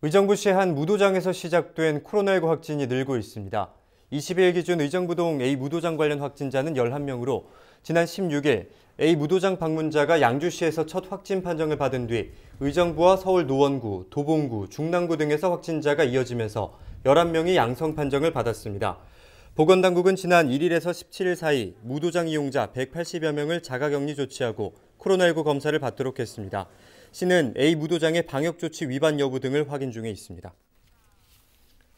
의정부시 의한 무도장에서 시작된 코로나19 확진이 늘고 있습니다. 20일 기준 의정부동 A 무도장 관련 확진자는 11명으로 지난 16일 A 무도장 방문자가 양주시에서 첫 확진 판정을 받은 뒤 의정부와 서울 노원구, 도봉구, 중랑구 등에서 확진자가 이어지면서 11명이 양성 판정을 받았습니다. 보건당국은 지난 1일에서 17일 사이 무도장 이용자 180여 명을 자가격리 조치하고 코로나19 검사를 받도록 했습니다. 시는 A 무도장의 방역 조치 위반 여부 등을 확인 중에 있습니다.